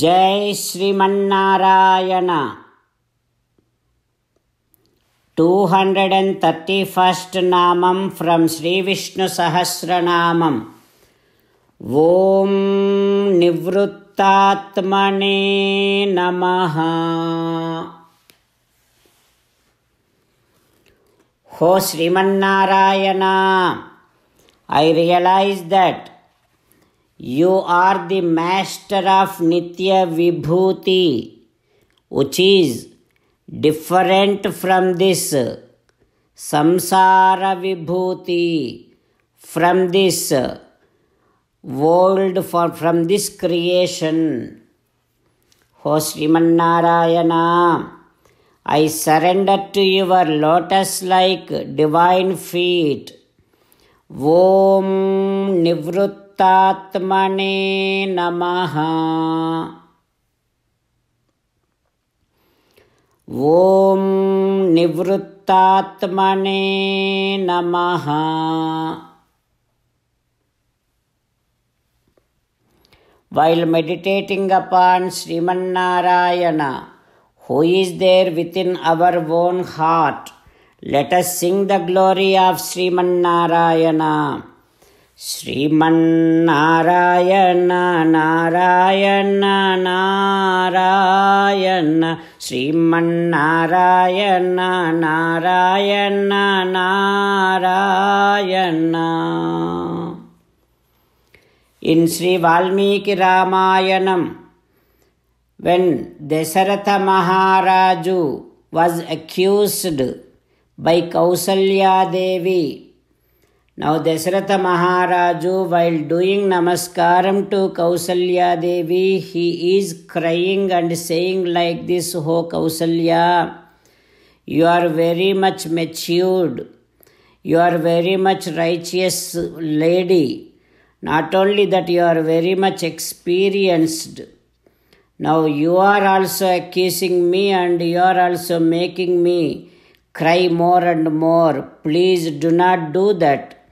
जय Srimannarayana two hundred and thirty first नामं from Sri Vishnu Sahasranamam ॐ निवृत्तात्मने नमः हो Srimannarayana I realize that You are the master of Nitya Vibhuti, which is different from this Samsara Vibhuti, from this world, for, from this creation. O Srimannarayana, I surrender to your lotus like divine feet. Om Nivrut. अनन्तात्मने नमः ॐ निवृत्तात्मने नमः While meditating upon Srimannarayana, who is there within our own heart, let us sing the glory of Srimannarayana. Srimannarayana Narayana Narayana Srimannarayana Narayana Narayana In Sri Valmiki Ramayanam, when Desaratha Maharaju was accused by Kausalya Devi now Dasratha Maharaju, while doing namaskaram to Kausalya Devi, he is crying and saying like this, Ho Kausalya, you are very much matured. You are very much righteous lady. Not only that, you are very much experienced. Now you are also accusing me and you are also making me cry more and more. Please do not do that.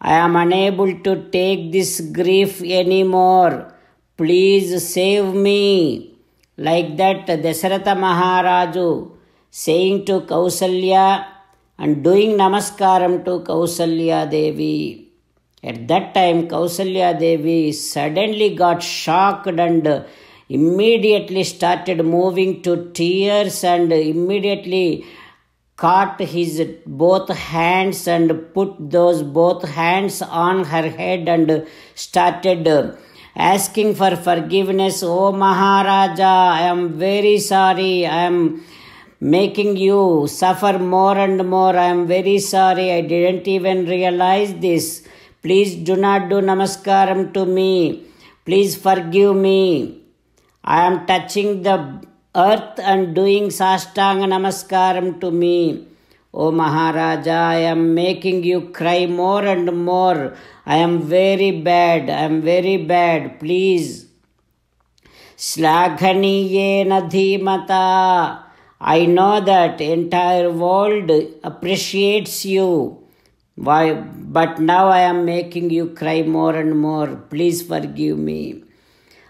I am unable to take this grief anymore. Please save me. Like that, Dasaratha Maharaju saying to Kausalya and doing namaskaram to Kausalya Devi. At that time, Kausalya Devi suddenly got shocked and immediately started moving to tears and immediately caught his both hands and put those both hands on her head and started asking for forgiveness. Oh Maharaja, I am very sorry. I am making you suffer more and more. I am very sorry. I didn't even realize this. Please do not do namaskaram to me. Please forgive me. I am touching the earth and doing sastanga Namaskaram to me. O Maharaja, I am making you cry more and more. I am very bad, I am very bad, please. Slaghaniyena dhimata. I know that entire world appreciates you. Why? But now I am making you cry more and more. Please forgive me.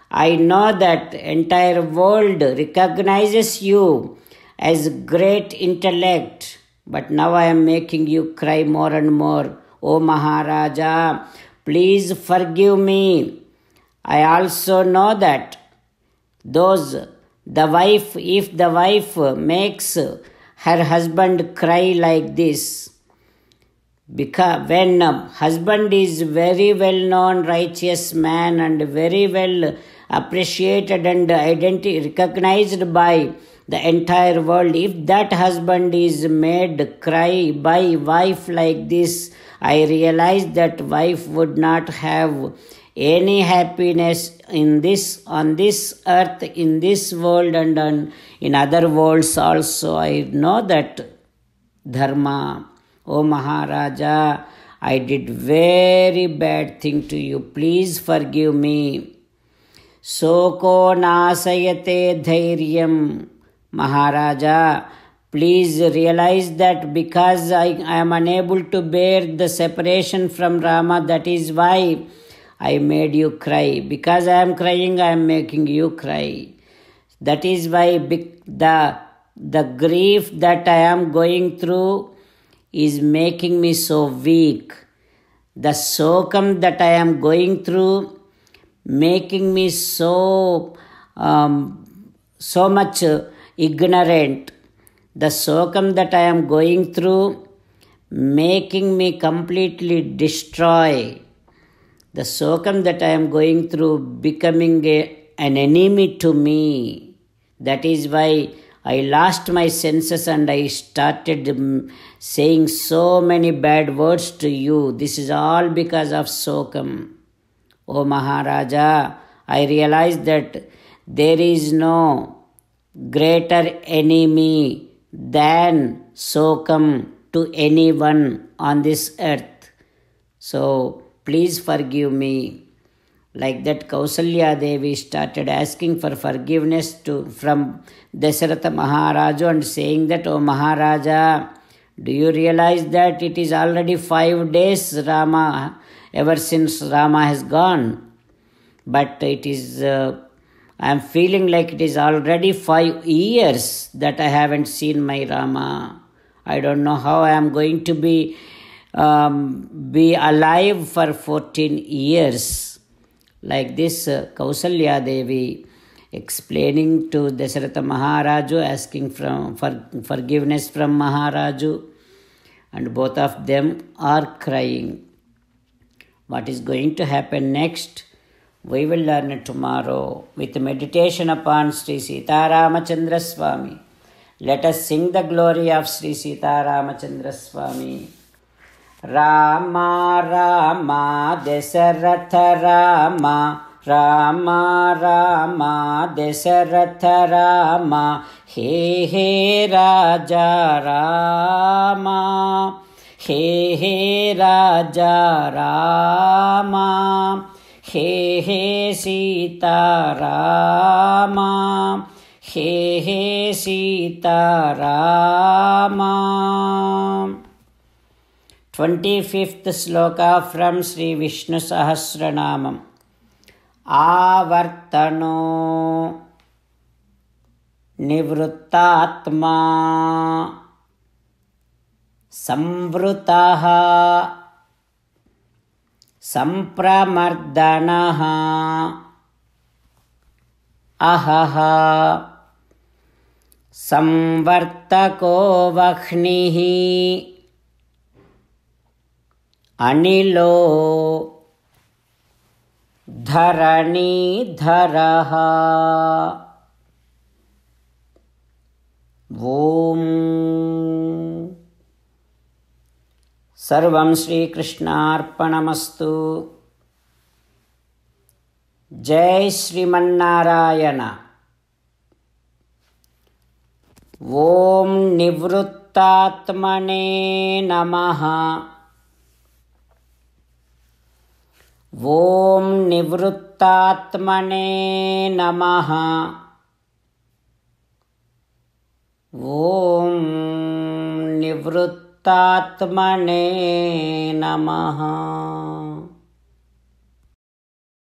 I know that entire world recognizes you as great intellect, but now I am making you cry more and more. O Maharaja, please forgive me. I also know that those the wife, if the wife makes her husband cry like this, because when husband is very well known righteous man and very well appreciated and identi- recognized by the entire world. If that husband is made cry by wife like this, I realized that wife would not have any happiness in this on this earth in this world and on, in other worlds also i know that dharma o maharaja i did very bad thing to you please forgive me so ಶೋಕೋ ನಾಶಯತೆ ಧೈರ್ಯಂ Maharaja. Please realize that because I, am unable to bear the separation from Rama, that is why I made you cry. Because I am crying, I am making you cry. That is why the, the grief that I am going through is making me so weak. The sokam that I am going through making me so um, so much ignorant the sorghum that i am going through making me completely destroy the sorghum that i am going through becoming a, an enemy to me that is why I lost my senses and I started um, saying so many bad words to you. This is all because of Sokam. Oh Maharaja, I realize that there is no greater enemy than sokam to anyone on this earth. So please forgive me. Like that, Kausalya Devi started asking for forgiveness to, from Dasaratha Maharaja and saying that, Oh Maharaja, do you realize that it is already five days, Rama? ever since Rama has gone. But it is, uh, I am feeling like it is already five years that I haven't seen my Rama. I don't know how I am going to be um, be alive for 14 years. Like this, uh, Kausalya Devi explaining to Dasaratha Maharaju, asking from, for forgiveness from Maharaju, and both of them are crying. What is going to happen next? We will learn it tomorrow with meditation upon Sri Sita Ramachandra Swami. Let us sing the glory of Sri Sita Ramachandra Swami. Rama Rama Desaratha Rama Rama Rama Desaratha Rama He He Raja Rama हे हे राजा रामा हे हे सीता रामा हे हे Sita Rama twenty fifth shloka from Sri Vishnu Sahasranamam आवर्तनो निवृत्तात्मा संवृतः सम्प्रमर्दनः अहः संवर्तको वह्निः अनिलो धरणीधरः ॐ सर्वं श्रीकृष्णार्पणमस्तु जय श्रीमन्नारायण निवृत्तात्मने नमः ॐ निवृत्तात्मने नमः ॐ निवृत् तात्मने नमः